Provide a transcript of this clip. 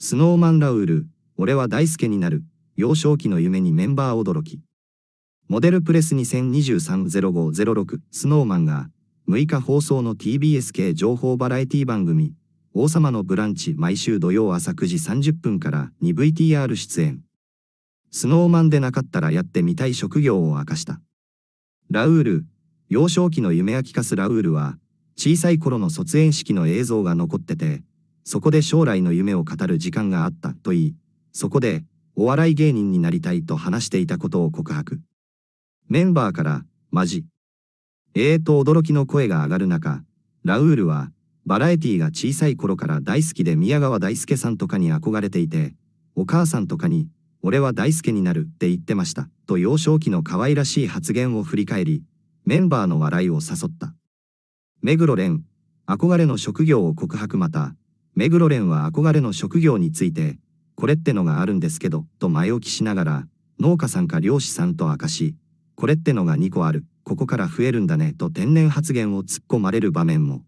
スノーマンラウール、俺は大輔になる、幼少期の夢にメンバー驚き。モデルプレス2023-0506スノーマンが6日放送の TBS 系情報バラエティ番組王様のブランチ毎週土曜朝9時30分から 2VTR 出演。スノーマンでなかったらやってみたい職業を明かした。ラウール、幼少期の夢明聞かすラウールは小さい頃の卒園式の映像が残ってて、そこで将来の夢を語る時間があったと言い、そこでお笑い芸人になりたいと話していたことを告白。メンバーから、マジ。ええー、と驚きの声が上がる中、ラウールは、バラエティが小さい頃から大好きで宮川大輔さんとかに憧れていて、お母さんとかに、俺は大輔になるって言ってました、と幼少期の可愛らしい発言を振り返り、メンバーの笑いを誘った。目黒蓮、憧れの職業を告白また、目黒蓮は憧れの職業について、これってのがあるんですけど、と前置きしながら、農家さんか漁師さんと明かし、これってのが2個ある、ここから増えるんだね、と天然発言を突っ込まれる場面も。